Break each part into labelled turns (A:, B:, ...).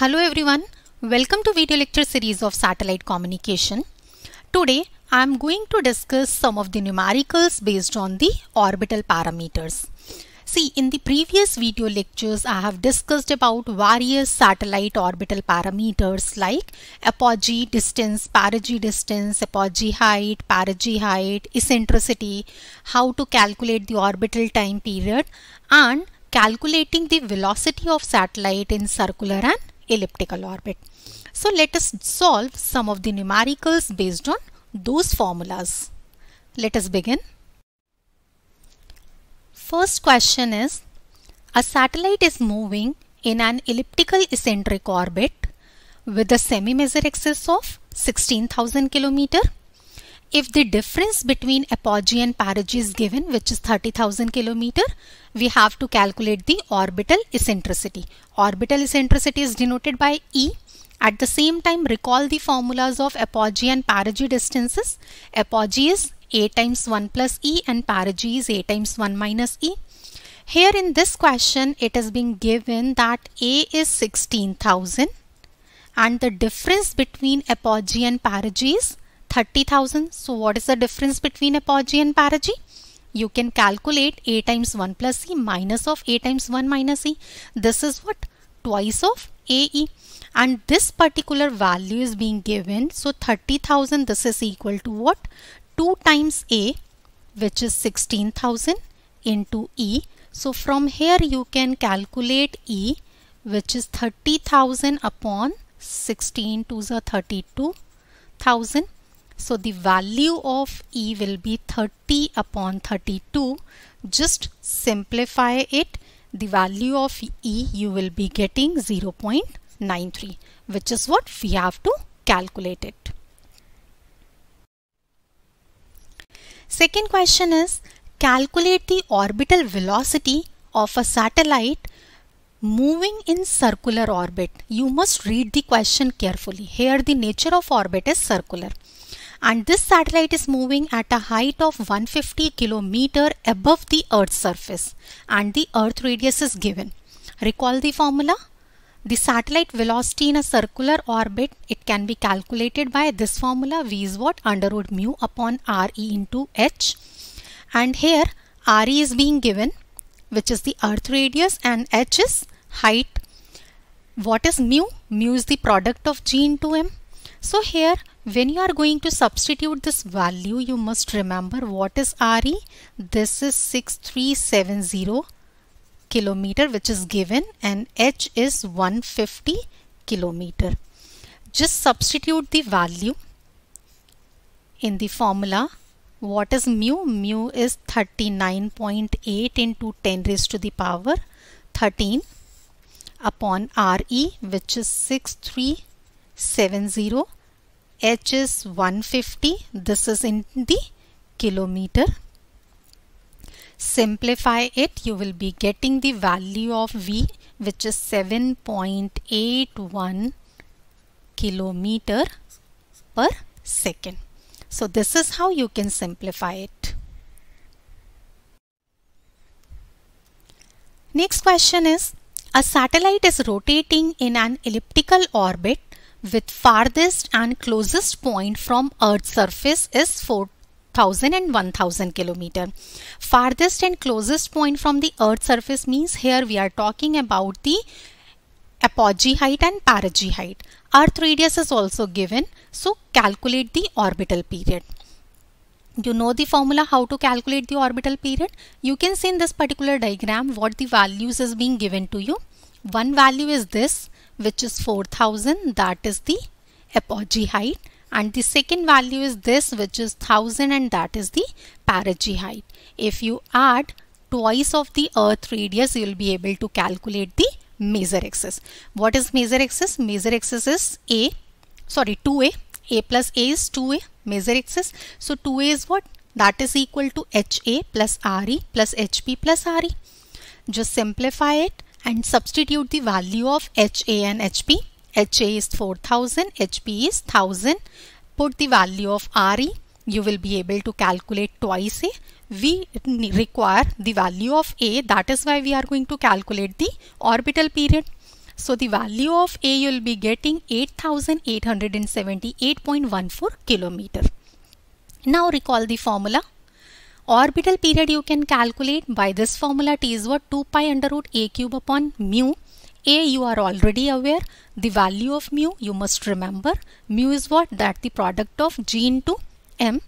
A: Hello everyone, welcome to video lecture series of satellite communication. Today I am going to discuss some of the numericals based on the orbital parameters. See in the previous video lectures I have discussed about various satellite orbital parameters like apogee distance, perigee distance, apogee height, perigee height, eccentricity, how to calculate the orbital time period and calculating the velocity of satellite in circular and elliptical orbit. So let us solve some of the numericals based on those formulas. Let us begin. First question is, a satellite is moving in an elliptical eccentric orbit with a semi-major axis of 16,000 kilometer if the difference between apogee and perigee is given, which is 30,000 kilometer, we have to calculate the orbital eccentricity. Orbital eccentricity is denoted by E. At the same time, recall the formulas of apogee and perigee distances. Apogee is a times 1 plus e and perigee is a times 1 minus e. Here in this question, it is being given that a is 16,000 and the difference between apogee and perigee is 30,000. So what is the difference between apogee and perigee? You can calculate A times 1 plus C minus of A times 1 minus C. This is what? Twice of AE. And this particular value is being given. So 30,000 this is equal to what? 2 times A which is 16,000 into E. So from here you can calculate E which is 30,000 upon 16 to the 32,000 so the value of E will be 30 upon 32. Just simplify it. The value of E you will be getting 0.93 which is what we have to calculate it. Second question is calculate the orbital velocity of a satellite moving in circular orbit. You must read the question carefully. Here the nature of orbit is circular and this satellite is moving at a height of 150 kilometer above the earth's surface and the earth radius is given recall the formula the satellite velocity in a circular orbit it can be calculated by this formula v is what under root mu upon re into h and here re is being given which is the earth radius and h is height what is mu mu is the product of g into m so here when you are going to substitute this value you must remember what is RE. This is 6370 kilometer which is given and H is 150 kilometer. Just substitute the value in the formula what is mu mu is 39.8 into 10 raised to the power 13 upon re which is 63 70 H is 150 this is in the kilometer simplify it you will be getting the value of V which is 7.81 kilometer per second so this is how you can simplify it next question is a satellite is rotating in an elliptical orbit with farthest and closest point from Earth's surface is 4000 and 1000 kilometer. Farthest and closest point from the Earth's surface means here we are talking about the apogee height and perigee height. Earth radius is also given. So calculate the orbital period. You know the formula how to calculate the orbital period. You can see in this particular diagram what the values is being given to you. One value is this which is 4000 that is the apogee height and the second value is this which is 1000 and that is the perigee height. If you add twice of the earth radius you will be able to calculate the major axis. What is major axis? Major axis is A sorry 2A A plus A is 2A major axis. So 2A is what? That is equal to HA plus RE plus HP plus RE. Just simplify it and substitute the value of HA and HP. HA is 4000, HP is 1000. Put the value of RE. You will be able to calculate twice A. We require the value of A. That is why we are going to calculate the orbital period. So the value of A you will be getting 8878.14 kilometer. Now recall the formula Orbital period you can calculate by this formula t is what 2 pi under root a cube upon mu. A you are already aware the value of mu you must remember mu is what that the product of g into m.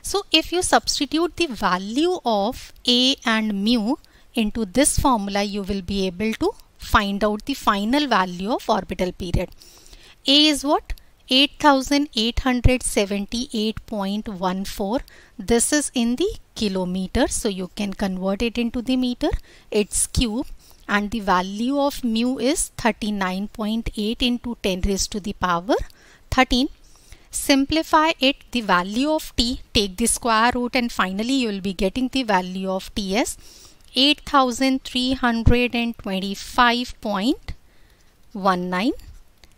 A: So if you substitute the value of a and mu into this formula you will be able to find out the final value of orbital period. A is what 8878.14 this is in the kilometer so you can convert it into the meter it's cube and the value of mu is 39.8 into 10 raised to the power 13 simplify it the value of t take the square root and finally you will be getting the value of ts. as 8325.19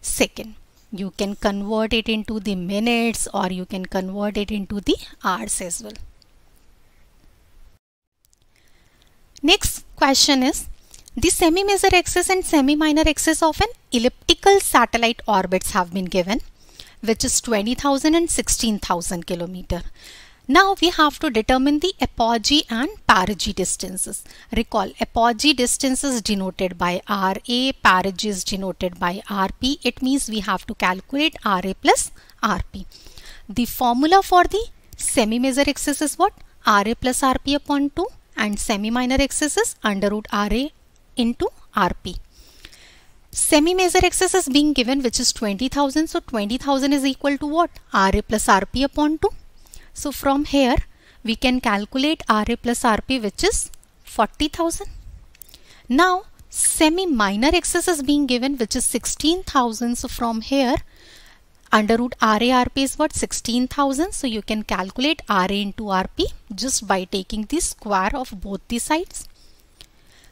A: second you can convert it into the minutes or you can convert it into the hours as well. Next question is the semi-major axis and semi-minor axis of an elliptical satellite orbits have been given which is 20,000 and 16,000 kilometer. Now we have to determine the apogee and perigee distances. Recall apogee distance is denoted by RA, perigee is denoted by RP. It means we have to calculate RA plus RP. The formula for the semi-major axis is what? RA plus RP upon 2 and semi-minor axis is under root RA into RP. Semi-major axis is being given which is 20,000. So 20,000 is equal to what? RA plus RP upon 2 so from here we can calculate RA plus RP which is 40,000. Now semi minor excess is being given which is 16,000. So from here under root RA RP is what 16,000 so you can calculate RA into RP just by taking the square of both the sides.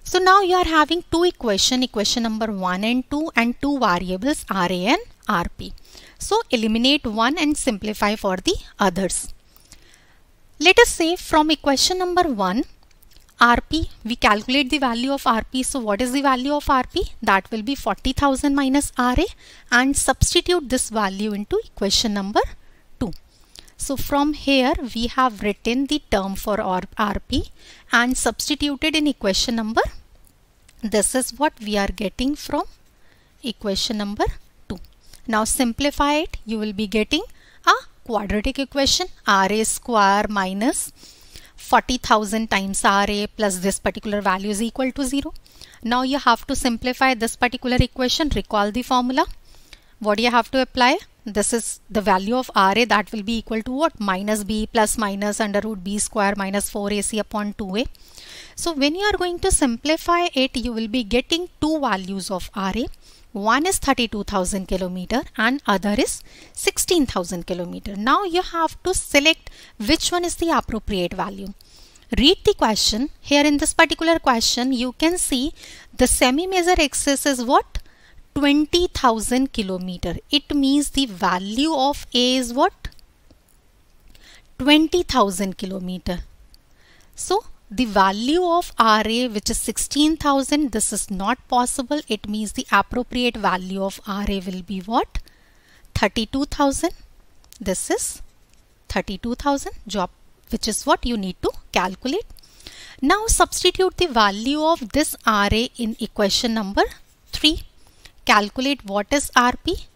A: So now you are having two equation equation number 1 and 2 and two variables RA and RP. So eliminate one and simplify for the others. Let us say from equation number 1, RP, we calculate the value of RP. So what is the value of RP? That will be 40,000 minus RA and substitute this value into equation number 2. So from here we have written the term for RP and substituted in equation number. This is what we are getting from equation number 2. Now simplify it, you will be getting quadratic equation Ra square minus 40,000 times Ra plus this particular value is equal to 0. Now you have to simplify this particular equation. Recall the formula. What do you have to apply? This is the value of Ra that will be equal to what? Minus b plus minus under root b square minus 4ac upon 2a. So when you are going to simplify it, you will be getting two values of RA. One is 32,000 kilometer and other is 16,000 kilometer. Now you have to select which one is the appropriate value. Read the question. Here in this particular question, you can see the semi-major axis is what? 20,000 kilometer. It means the value of A is what? 20,000 kilometer. So the value of RA which is 16,000 this is not possible it means the appropriate value of RA will be what 32,000 this is 32,000 job which is what you need to calculate now substitute the value of this RA in equation number 3 calculate what is RP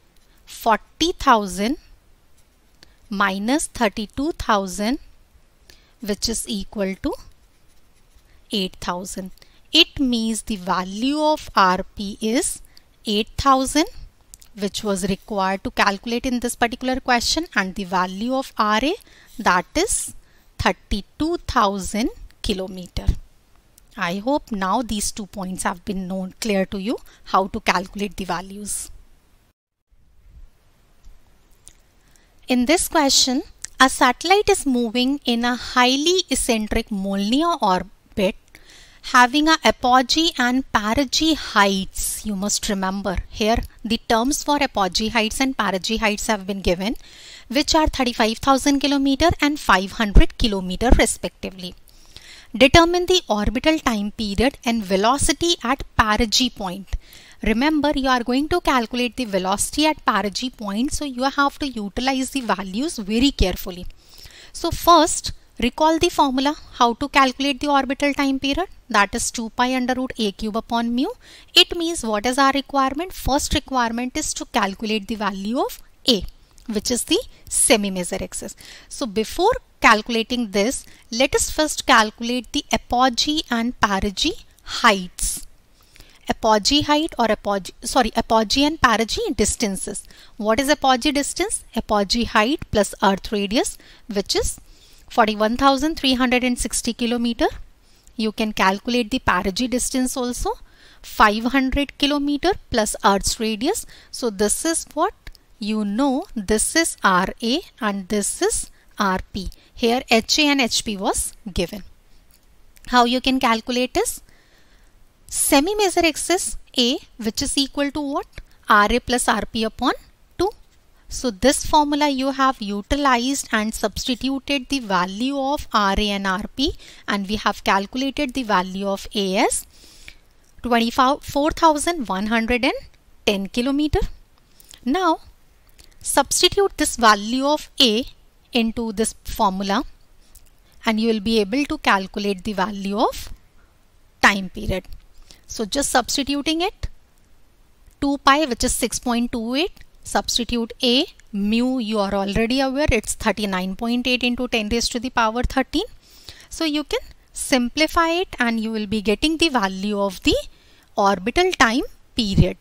A: 40,000 minus 32,000 which is equal to 8000. It means the value of RP is 8000 which was required to calculate in this particular question and the value of RA that is 32,000 kilometer. I hope now these two points have been known clear to you how to calculate the values. In this question, a satellite is moving in a highly eccentric Molniya orb having a apogee and perigee heights. You must remember here the terms for apogee heights and perigee heights have been given which are 35,000 km and 500 km respectively. Determine the orbital time period and velocity at perigee point. Remember you are going to calculate the velocity at perigee point so you have to utilize the values very carefully. So first Recall the formula how to calculate the orbital time period that is 2 pi under root a cube upon mu. It means what is our requirement? First requirement is to calculate the value of a which is the semi-major axis. So before calculating this let us first calculate the apogee and perigee heights. Apogee height or apogee sorry apogee and perigee distances. What is apogee distance? Apogee height plus earth radius which is 41,360 kilometer. You can calculate the perigee distance also 500 kilometer plus Earth's radius. So this is what you know this is RA and this is RP. Here HA and HP was given. How you can calculate is semi-major axis A which is equal to what? RA plus RP upon so this formula you have utilized and substituted the value of RA and RP and we have calculated the value of AS 24,110 kilometer. Now substitute this value of A into this formula and you will be able to calculate the value of time period. So just substituting it 2 pi which is 6.28 Substitute A, mu you are already aware it's 39.8 into 10 raised to the power 13. So you can simplify it and you will be getting the value of the orbital time period.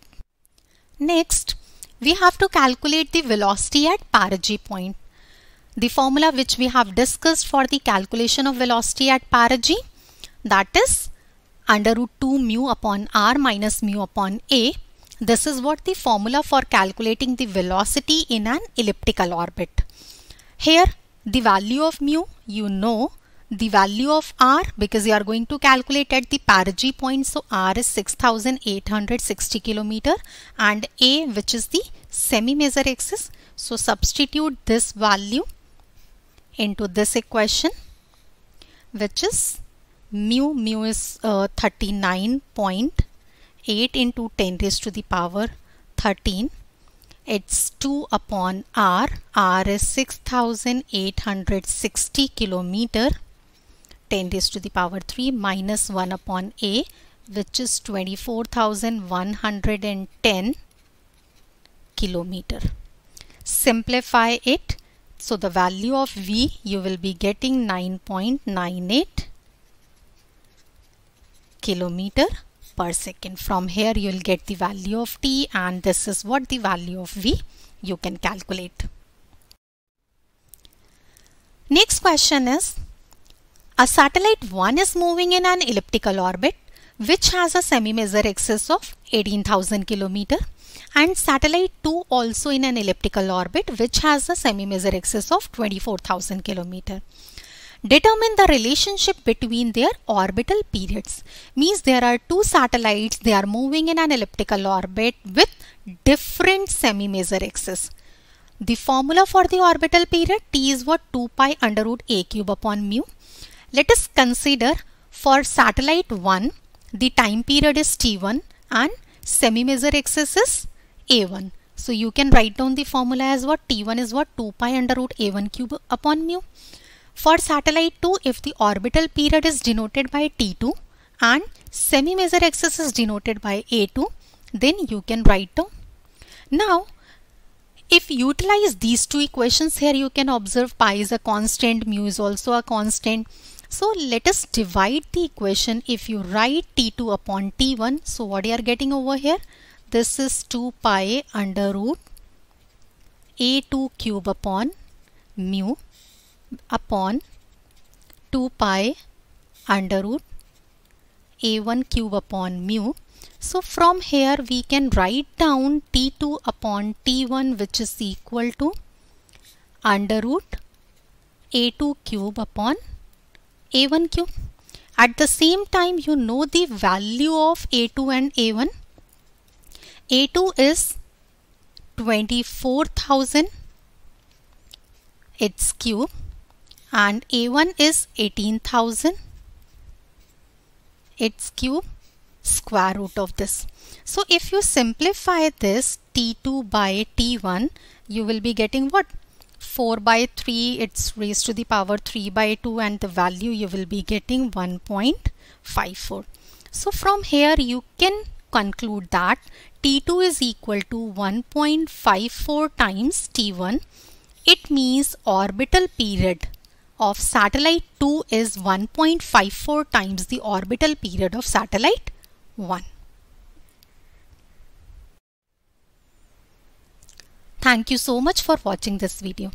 A: Next, we have to calculate the velocity at perigee point. The formula which we have discussed for the calculation of velocity at perigee that is under root 2 mu upon r minus mu upon a this is what the formula for calculating the velocity in an elliptical orbit. Here the value of mu you know the value of r because you are going to calculate at the perigee point so r is 6860 kilometer and a which is the semi major axis so substitute this value into this equation which is mu mu is uh, 39. 8 into 10 raised to the power 13 it's 2 upon r r is 6860 kilometer 10 raised to the power 3 minus 1 upon a which is 24110 kilometer simplify it so the value of v you will be getting 9.98 kilometer per second. From here you will get the value of t and this is what the value of v you can calculate. Next question is a satellite 1 is moving in an elliptical orbit which has a semi-major axis of 18,000 km, and satellite 2 also in an elliptical orbit which has a semi-major axis of 24,000 km determine the relationship between their orbital periods. Means there are two satellites, they are moving in an elliptical orbit with different semi-major axis. The formula for the orbital period T is what 2 pi under root a cube upon mu. Let us consider for satellite 1 the time period is T1 and semi-major axis is A1. So you can write down the formula as what T1 is what 2 pi under root A1 cube upon mu. For satellite 2, if the orbital period is denoted by T2 and semi-major axis is denoted by A2, then you can write down. Now, if you utilize these two equations here, you can observe pi is a constant, mu is also a constant. So let us divide the equation. If you write T2 upon T1, so what you are getting over here? This is 2 pi under root A2 cube upon mu upon 2 pi under root a1 cube upon mu. So from here we can write down t2 upon t1 which is equal to under root a2 cube upon a1 cube. At the same time you know the value of a2 and a1. a2 is 24,000 its cube and A1 is 18,000 its cube square root of this. So if you simplify this T2 by T1 you will be getting what 4 by 3 it's raised to the power 3 by 2 and the value you will be getting 1.54. So from here you can conclude that T2 is equal to 1.54 times T1 it means orbital period of satellite 2 is 1.54 times the orbital period of satellite 1. Thank you so much for watching this video.